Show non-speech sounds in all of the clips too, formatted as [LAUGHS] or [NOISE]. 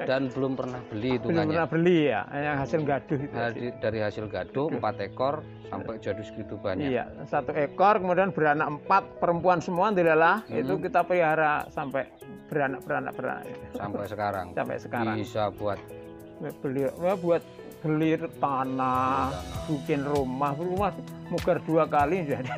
dan belum pernah beli itu belum ya? pernah beli ya yang iya. hasil gaduh itu dari, dari hasil gaduh hmm. empat ekor sampai jadi segitu banyak iya satu ekor kemudian beranak empat perempuan semua dilalah hmm. itu kita pelihara sampai beranak beranak beranak sampai sekarang sampai sekarang bisa buat beli ya, buat gelir tanah, bikin rumah, rumah mugar dua kali [LAUGHS] jadi.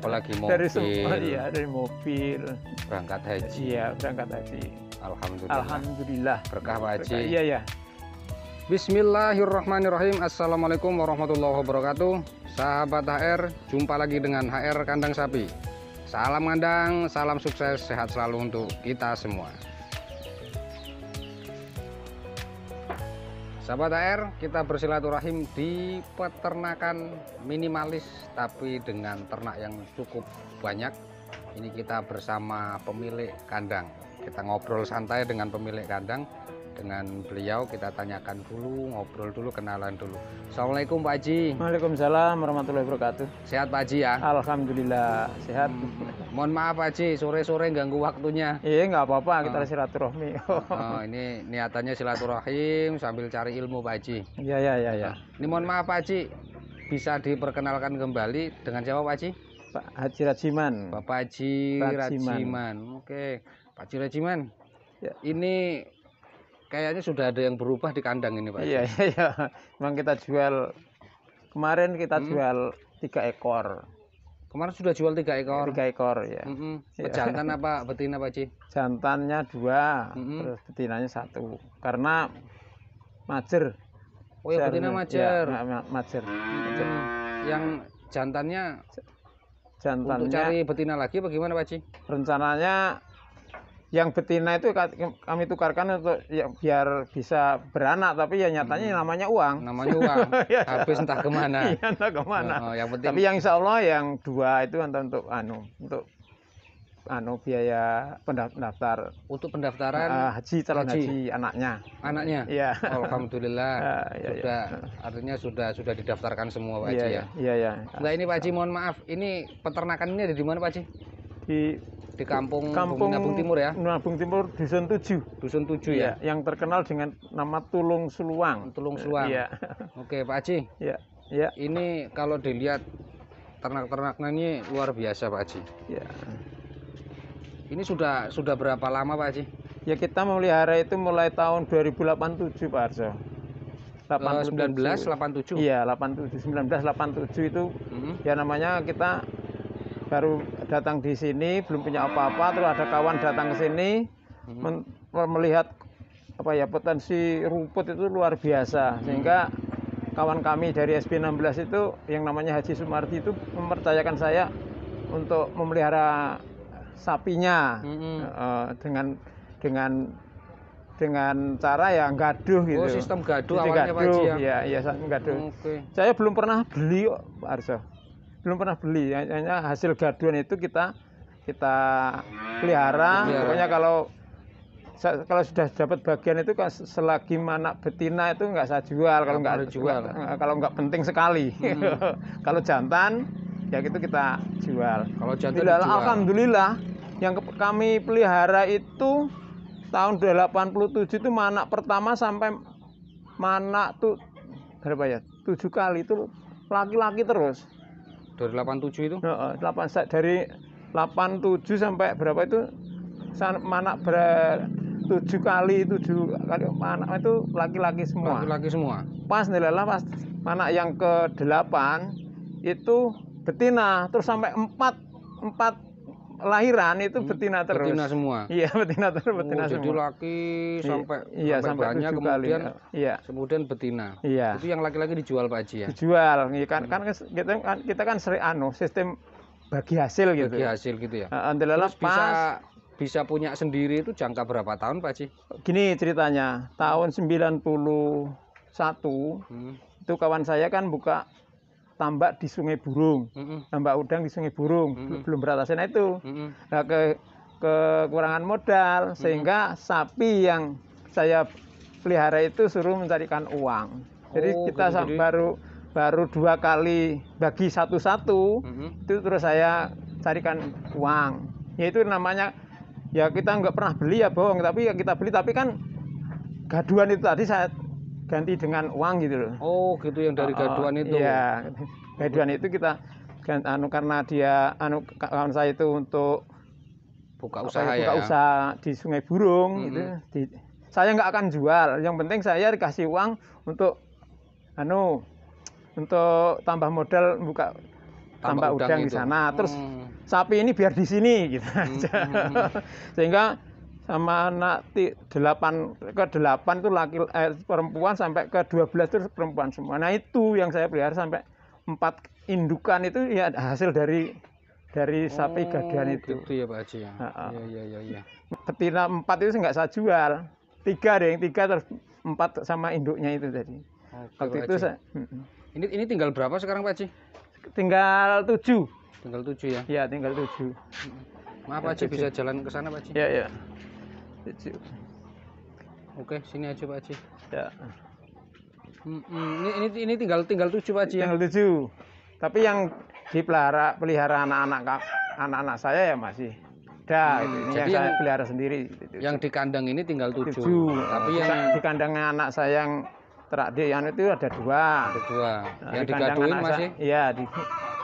Apalagi mobil. Dari semua, ya, dari mobil. Berangkat haji. Iya, berangkat haji. Alhamdulillah. Alhamdulillah. Berkah Pak Haji. Iya, ya. Bismillahirrahmanirrahim. Assalamualaikum warahmatullahi wabarakatuh. Sahabat HR, jumpa lagi dengan HR Kandang Sapi. Salam kandang, salam sukses, sehat selalu untuk kita semua. Sahabat AR, kita bersilaturahim di peternakan minimalis tapi dengan ternak yang cukup banyak. Ini kita bersama pemilik kandang. Kita ngobrol santai dengan pemilik kandang. Dengan beliau kita tanyakan dulu, ngobrol dulu, kenalan dulu. Assalamualaikum Pak Haji. Waalaikumsalam warahmatullahi wabarakatuh. Sehat Pak Haji ya? Alhamdulillah, sehat. Hmm, Mohon maaf Haji, sore-sore ganggu waktunya. Iya, nggak apa-apa, kita oh. silaturahmi. [LAUGHS] Oh, oh, ini niatannya silaturahim sambil cari ilmu Pak Haji. Iya, iya, iya, iya. Nah, ini mohon maaf Pak Haji, bisa diperkenalkan kembali dengan siapa Pak Haji? Pak Haji Rajiman. Bapak Haji Rajiman. Rajiman. Oke, Pak Haji Rajiman. Ya. Ini kayaknya sudah ada yang berubah di kandang ini Pak. Iya, iya, iya. Memang kita jual kemarin kita hmm. jual tiga ekor. Kemarin sudah jual tiga ekor. Tiga ekor ya. Mm -mm. Iya. Jantan apa betina apa Ci? Jantannya dua, mm -mm. terus betinanya satu. Karena macer. Oh ya betina macer. Ya, ma macer. Hmm. Yang jantannya jantannya untuk cari betina lagi bagaimana Pak Ci? Rencananya yang betina itu kami tukarkan untuk ya, biar bisa beranak tapi ya nyatanya hmm. namanya uang namanya uang [LAUGHS] ya, habis entah kemana ya, entah kemana oh, oh, yang penting... tapi yang insya Allah yang dua itu untuk, untuk anu untuk anu biaya pendaftar untuk pendaftaran uh, haji calon haji. haji anaknya anaknya ya alhamdulillah [LAUGHS] ya, ya, sudah ya. artinya sudah sudah didaftarkan semua Pak Haji iya, ya iya ya, ya. ya. Nah, ini Pak Haji mohon maaf ini peternakan ini ada di mana Pak Haji di di kampung, kampung Nabung Timur ya? Nabung Timur Dusun 7. Dusun 7 ya. Iya, yang terkenal dengan nama Tulung Suluang. Tulung Suluang. Iya. Oke, Pak Haji. Iya. Ya. Ini kalau dilihat ternak-ternaknya ini luar biasa, Pak Haji. ya Ini sudah sudah berapa lama, Pak Haji? Ya kita memelihara itu mulai tahun 2087, Pak Arso. 1987. Eh, iya, 87 1987 itu -hmm. ya namanya kita baru datang di sini belum punya apa-apa terus ada kawan datang ke sini hmm. melihat apa ya potensi rumput itu luar biasa hmm. sehingga kawan kami dari SP16 itu yang namanya Haji Sumardi itu mempercayakan saya untuk memelihara sapinya hmm uh, dengan dengan dengan cara yang gaduh gitu. Oh, sistem gaduh awalnya gaduh, Pak Haji ya. Iya, ya, sistem gaduh. Okay. Saya belum pernah beli Pak Arso belum pernah beli ya. hanya hasil gaduan itu kita kita pelihara, pokoknya kalau kalau sudah dapat bagian itu kan selagi mana betina itu nggak saya jual kalau nggak jual eh, kalau nggak penting sekali hmm. [LAUGHS] kalau jantan ya itu kita jual kalau jantan Bila, alhamdulillah yang kami pelihara itu tahun 87 itu mana pertama sampai mana tuh berapa ya tujuh kali itu laki-laki terus dari 87 itu? Heeh, 8 set dari 87 sampai berapa itu Mana ber 7 kali tujuh kali mana itu laki-laki semua laki-laki semua pas nilalah pas mana yang ke 8 itu betina terus sampai 4 4 lahiran itu hmm, betina terus. Betina semua. Iya, betina terus, oh, betina semua. Jadi laki sampai iya, sampai, sampai banyak kemudian ya. iya. kemudian betina. Iya. Itu yang laki-laki dijual Pak Haji ya. Dijual. Ya, kan, hmm. kan kita kan kita kan sering anu sistem bagi hasil gitu. Bagi ya. hasil gitu ya. Uh, Terus pas bisa bisa punya sendiri itu jangka berapa tahun Pak Haji? Gini ceritanya, tahun 91 hmm. itu kawan saya kan buka tambak di Sungai Burung, mm-hmm. tambak udang di Sungai Burung, mm-hmm. belum beratasin itu. Mm-hmm. ke kekurangan modal mm-hmm. sehingga sapi yang saya pelihara itu suruh mencarikan uang. Jadi oh, kita jadi. baru baru dua kali bagi satu-satu mm-hmm. itu terus saya carikan uang. Yaitu namanya ya kita nggak pernah beli ya bohong tapi ya kita beli tapi kan gaduan itu tadi saya ganti dengan uang gitu loh. Oh, gitu yang dari oh, gaduan oh, itu. Iya. gaduan itu kita anu karena dia anu kawan saya itu untuk buka usaha ya, ya, buka usaha di Sungai Burung mm -hmm. itu di, saya nggak akan jual yang penting saya dikasih uang untuk anu untuk tambah modal buka tambah, tambah udang, udang di gitu. sana terus hmm. sapi ini biar di sini gitu -hmm. hmm, hmm. [LAUGHS] sehingga sama anak delapan ke delapan itu laki eh, perempuan sampai ke dua belas itu perempuan semua. Nah itu yang saya pelihara sampai empat indukan itu ya hasil dari dari oh, sapi oh, gadian itu. Gitu ya Pak Haji ya. Iya iya iya. Ya. Betina empat itu nggak saya jual. Tiga deh, tiga terus empat sama induknya itu tadi. Oke, Waktu itu saya. Ini ini tinggal berapa sekarang Pak Haji? Tinggal tujuh. Tinggal tujuh ya? Iya tinggal tujuh. Maaf Pak Haji bisa jalan ke sana Pak Haji. Iya iya. Oke, sini aja Pak Haji. Ya. Hmm, hmm. Ini, ini tinggal tinggal tujuh Pak Haji ya. tujuh. Tapi yang dipelihara pelihara anak-anak anak-anak saya ya masih ada hmm, gitu. ini jadi yang, saya pelihara sendiri gitu. yang di kandang ini tinggal tujuh, tujuh. tapi yang di kandang anak saya yang terakhir yang itu ada dua ada dua nah, yang di kandang anak masih iya di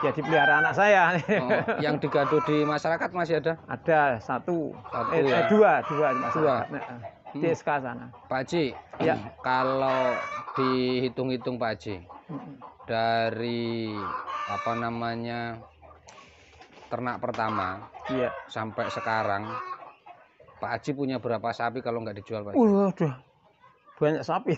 ya dipelihara anak saya. Oh, yang digaduh di masyarakat masih ada? Ada satu, satu eh, ya. dua, dua di masyarakat. Dua. Nah, hmm. di hmm. sana. Pak Haji, ya. kalau dihitung-hitung Pak Haji, dari apa namanya ternak pertama ya. sampai sekarang, Pak Haji punya berapa sapi kalau nggak dijual Pak Haji? Udah banyak sapi.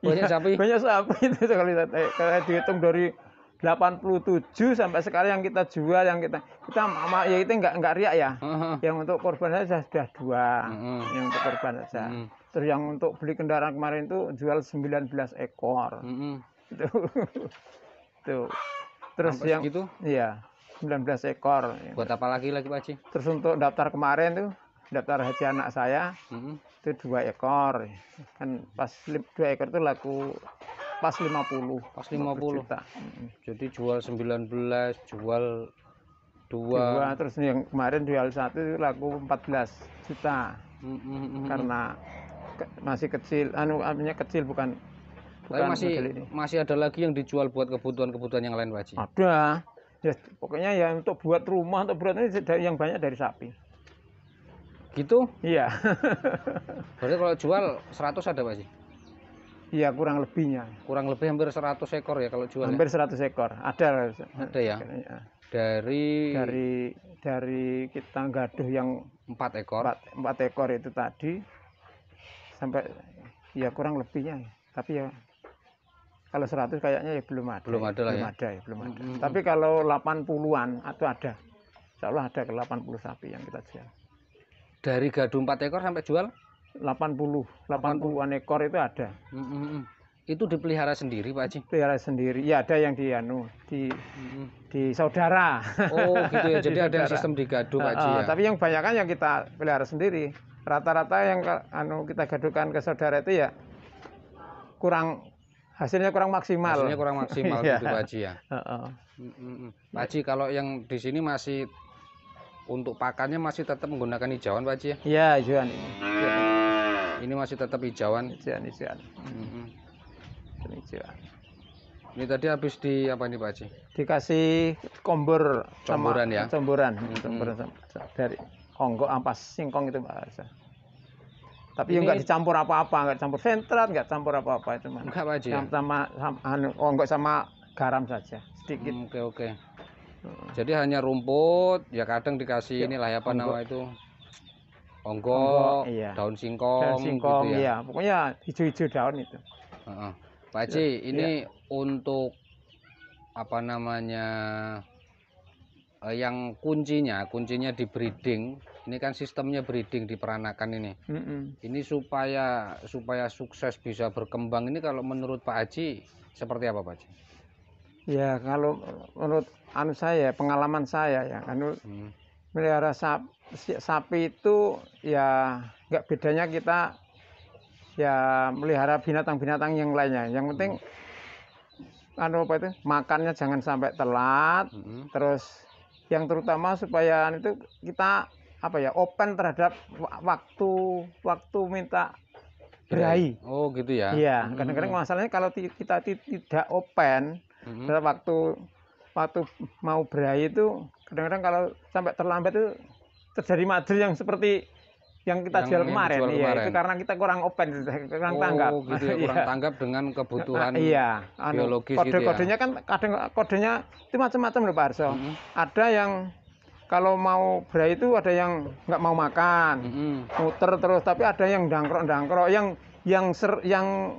banyak ya, sapi? Banyak sapi itu sekali kalau dihitung dari 87 sampai sekarang yang kita jual yang kita kita mama ya itu enggak enggak riak ya. Uh-huh. Yang untuk korban saja sudah dua, uh-huh. yang untuk korban saja. Uh-huh. Terus yang untuk beli kendaraan kemarin itu jual 19 ekor. Uh-huh. Itu. [LAUGHS] Tuh. Terus sampai yang gitu? Iya. 19 ekor. Buat apa lagi lagi Pak Terus untuk daftar kemarin tuh daftar haji anak saya Uh -huh. itu dua ekor kan pas dua ekor itu laku pas 50 pas 50, 50 juta. jadi jual 19 jual dua, dua terus yang kemarin jual satu laku 14 juta mm -hmm. karena ke, masih kecil anu artinya kecil bukan Tapi bukan masih ini. masih ada lagi yang dijual buat kebutuhan-kebutuhan yang lain wajib ada ya pokoknya ya untuk buat rumah atau buat ini yang banyak dari sapi gitu iya berarti kalau jual 100 ada wajib Iya, kurang lebihnya. Kurang lebih hampir 100 ekor ya kalau jual. Hampir 100 ekor. Ada. Ada ya. Iya. Dari dari dari kita gaduh yang empat ekor. Empat, ekor itu tadi sampai ya kurang lebihnya. Tapi ya kalau 100 kayaknya ya belum ada. Belum ada ya. Belum ada ya, belum ada. Hmm. Tapi kalau 80-an atau ada. Insya ada ke 80 sapi yang kita jual. Dari gaduh 4 ekor sampai jual? 80 80-an ekor itu ada. Mm -hmm. Itu dipelihara sendiri, Pak Haji? Pelihara sendiri. Ya ada yang di anu di mm di saudara. Oh, gitu ya. [LAUGHS] Jadi ada yang sistem digaduh Pak Haji. Uh, ya. Tapi yang banyak kan yang kita pelihara sendiri. Rata-rata yang anu kita gadukan ke saudara itu ya kurang hasilnya kurang maksimal. Hasilnya kurang maksimal [LAUGHS] iya. gitu Pak Haji ya. Uh -uh. Pak Haji kalau yang di sini masih untuk pakannya masih tetap menggunakan hijauan Pak Haji ya? Iya, hijauan ini. Ya. Ini masih tetap hijauan. Hijauan, hijauan. Mm -hmm. Ini tadi habis di apa ini Pak Haji? Dikasih kombor camburan ya. comburan mm -hmm. dari onggok ampas singkong itu Pak Haji. Tapi ya ini... enggak dicampur apa-apa, enggak campur sentrat, enggak campur apa-apa itu. Enggak Pak Haji. Ya? Sama, sama anu, onggok sama garam saja, sedikit. Mm, oke, mm, oke. Jadi hanya rumput, ya kadang dikasih ya, inilah ya apa nama itu Ongko, iya. daun singkong, daun singkong gitu ya. Iya. Pokoknya hijau-hijau daun itu. Uh -uh. Pak Haji, ya, ini iya. untuk apa namanya uh, yang kuncinya, kuncinya di breeding. Ini kan sistemnya breeding di peranakan ini. Mm -mm. Ini supaya supaya sukses bisa berkembang ini kalau menurut Pak Haji seperti apa Pak Haji? Ya kalau menurut anu saya, pengalaman saya ya, anu Mm melihara sapi, sapi itu ya nggak bedanya kita ya melihara binatang-binatang yang lainnya. Yang penting hmm. anu apa itu makannya jangan sampai telat. Hmm. Terus yang terutama supaya anu itu kita apa ya open terhadap waktu waktu minta berai. Oh gitu ya. Iya, hmm. kadang-kadang masalahnya kalau kita tidak open -hmm. terhadap waktu waktu mau berai itu kadang-kadang kalau sampai terlambat itu terjadi madril yang seperti yang kita yang jual kemarin, jual kemarin. Iya, itu karena kita kurang open, kurang oh, tanggap. Gitu ya, [LAUGHS] kurang iya. tanggap dengan kebutuhan ah, iya, anu, biologis kode, gitu ya. Kodenya kan kadang kodenya itu macam-macam loh Pak Arso. Mm -hmm. Ada yang kalau mau berai itu ada yang nggak mau makan, mm -hmm. muter terus, tapi ada yang dangkrok-dangkrok, yang yang ser, yang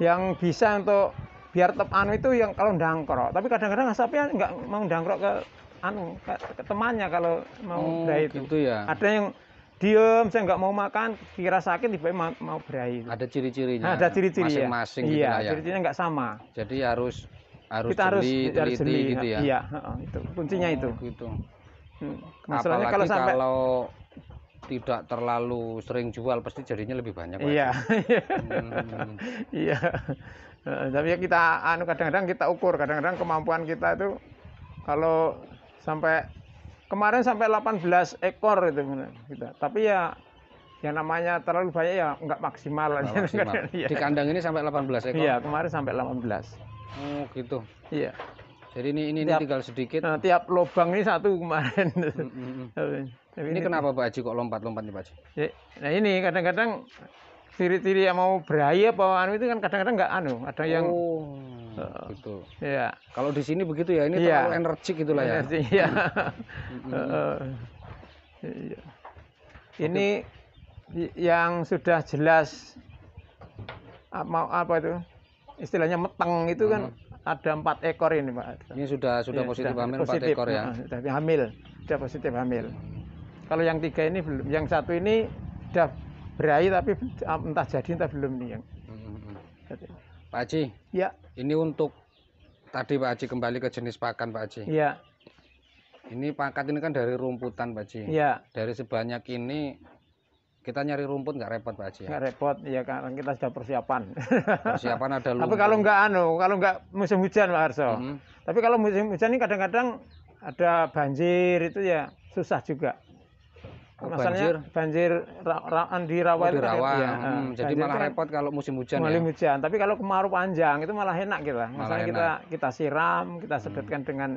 yang bisa untuk biar tetap anu itu yang kalau dangkrok tapi kadang-kadang asapnya nggak mau dangkrok ke anu ke, ke temannya kalau mau oh, berai itu gitu ya. ada yang diem saya nggak mau makan kira sakit tiba mau, mau berai ada ciri-cirinya nah, ada ciri-ciri ya. masing-masing ya. gitu iya, ya. ciri-cirinya nggak sama jadi harus harus kita harus harus jeli, gitu ya iya itu kuncinya oh, itu gitu hmm. masalahnya Apalagi kalau sampai kalau tidak terlalu sering jual pasti jadinya lebih banyak iya [LAUGHS] iya, hmm. iya tapi ya kita anu kadang-kadang kita ukur kadang-kadang kemampuan kita itu kalau sampai kemarin sampai 18 ekor itu kita gitu. gitu. tapi ya yang namanya terlalu banyak ya nggak maksimal, nggak maksimal. [LAUGHS] ya. di kandang ini sampai 18 ekor iya kemarin sampai 18 oh gitu iya jadi ini ini, tiap, ini tinggal sedikit nah, tiap lubang ini satu kemarin mm, mm, mm. [LAUGHS] ini, ini kenapa Pak Haji kok lompat-lompat nih Pak Haji ya, nah ini kadang-kadang Tiri-tiri yang mau beraya apa anu itu kan kadang-kadang nggak anu ada yang oh, uh, gitu ya kalau di sini begitu ya ini ya. terlalu energik gitulah ya uh, iya, hmm. [LAUGHS] Hmm. Eh, iya. ini yang sudah jelas mau apa itu istilahnya meteng itu kan hmm. ada empat ekor ini pak ini sudah sudah ya, positif sudah hamil empat ekor ya nah, sudah hamil sudah positif hamil kalau yang tiga ini belum yang satu ini sudah berai tapi [LAUGHS] ah, entah jadi entah belum nih yang. Hmm. Pak Haji. Ya. Ini untuk tadi Pak Haji kembali ke jenis pakan Pak Haji. Ya. Ini pakan ini kan dari rumputan Pak Haji. Ya. Dari sebanyak ini kita nyari rumput nggak repot Pak Haji? Ya? Nggak repot, ya karena kita sudah persiapan. [LAUGHS] Persiapan ada lumpur. Tapi kalau nggak anu, kalau nggak musim hujan Pak Harso. -hmm. Tapi kalau musim hujan ini kadang-kadang ada banjir itu ya susah juga. Oh, Masalahnya banjir, banjir di rawa oh, itu rawa. Gitu ya. hmm, nah, jadi malah repot kalau musim hujan musim ya. hujan. Tapi kalau kemarau panjang itu malah enak gitu Misalnya kita kita siram, kita hmm. sedotkan dengan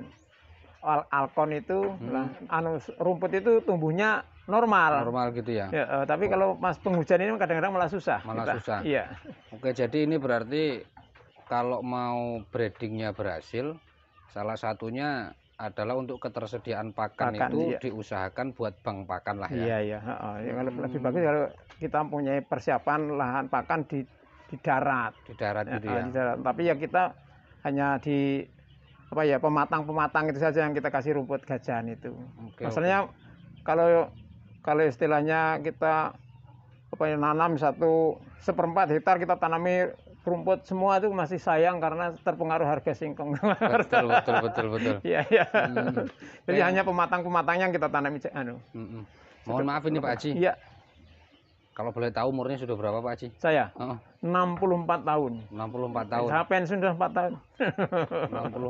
al alkon itu, hmm. anu rumput itu tumbuhnya normal. Normal gitu ya. ya eh, tapi kalau mas penghujan ini kadang-kadang malah susah. Malah susah. Iya. Oke, jadi ini berarti kalau mau breedingnya berhasil, salah satunya adalah untuk ketersediaan pakan, pakan itu iya. diusahakan buat bank pakan lah ya. Iya iya. Oh, ya, kalau hmm. lebih bagus kalau kita mempunyai persiapan lahan pakan di di darat. Di darat ya, itu ya. Di darat. Tapi ya kita hanya di apa ya pematang-pematang itu saja yang kita kasih rumput gajian itu. Okay, Masalahnya okay. kalau kalau istilahnya kita apa ya nanam satu seperempat hektar kita tanami rumput semua itu masih sayang karena terpengaruh harga singkong. betul [LAUGHS] betul betul betul. Iya iya. Hmm. Jadi eh. hanya pematang-pematang yang kita tanam anu. Hmm, hmm. Mohon maaf ini Pak Haji. Iya. Kalau boleh tahu umurnya sudah berapa Pak Haji? Saya? Uh -uh. 64 tahun. 64 tahun. Saya pensiun sudah 4 tahun.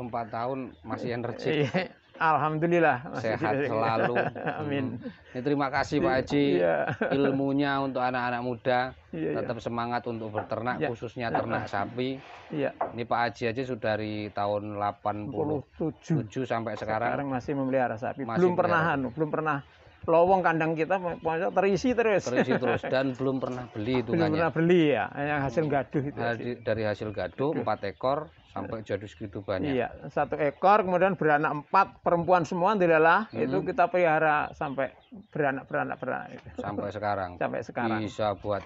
64 tahun masih energi. Iya. Alhamdulillah sehat selalu. [LAUGHS] Hmm. Amin. Hmm. Ya, terima kasih Pak Haji ya. ilmunya untuk anak-anak muda. Ya, Tetap semangat untuk berternak ya. khususnya ya. ternak [LAUGHS] sapi. Ya. Ini Pak Haji aja sudah dari tahun 87 sampai sekarang. Sekarang masih memelihara sapi. Masih belum pernah anu, belum pernah lowong kandang kita terisi terus. Terisi [LAUGHS] terus dan belum pernah beli itu Belum kan ya. pernah beli ya, yang hasil hmm. gaduh itu. Dari, dari hasil gaduh hmm. empat ekor sampai jadi segitu banyak. Iya, satu ekor kemudian beranak empat perempuan semua tidaklah hmm. itu kita pelihara sampai beranak beranak beranak. Sampai sekarang. Sampai sekarang. Bisa buat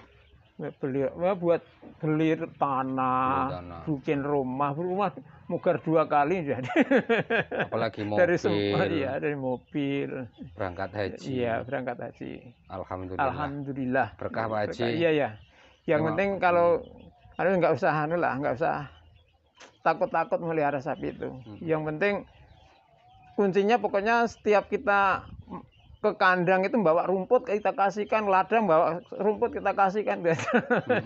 beli wah buat beli tanah, tanah. bikin rumah rumah mugar dua kali jadi [LAUGHS] apalagi mobil [LAUGHS] dari semua ya dari mobil berangkat haji iya berangkat haji alhamdulillah alhamdulillah berkah pak haji iya iya ya yang Memang penting kalau anu nggak usah anu lah nggak usah takut-takut melihara sapi itu hmm. yang penting kuncinya pokoknya setiap kita ke kandang itu bawa rumput kita kasihkan ladang bawa rumput kita kasihkan biasa. [LAUGHS]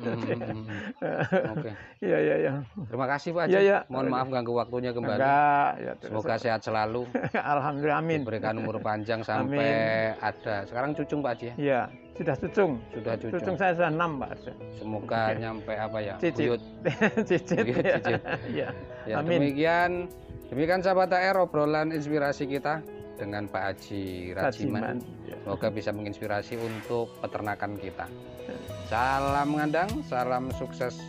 Hmm, Oke. ya iya iya. Terima kasih Pak Haji. Ya, ya. Mohon maaf ganggu waktunya kembali. Enggak, ya, Semoga sehat selalu. [LAUGHS] Alhamdulillah amin. berikan umur panjang [LAUGHS] sampai amin. ada. Sekarang cucung Pak Haji ya. Iya, sudah cucung. Sudah cucung. Cucung saya sudah enam Pak Haji. Semoga okay. nyampe apa ya? Cicit. Buyut. cicit. Buyut, ya. cicit. Ya. ya amin. demikian demikian sahabat AR obrolan inspirasi kita dengan Pak Haji Rajiman. Rajiman ya. Semoga bisa menginspirasi untuk peternakan kita. Iya. Salam ngandang, salam sukses,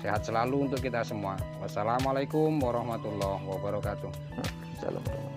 sehat selalu untuk kita semua. Wassalamualaikum warahmatullahi wabarakatuh. Salam.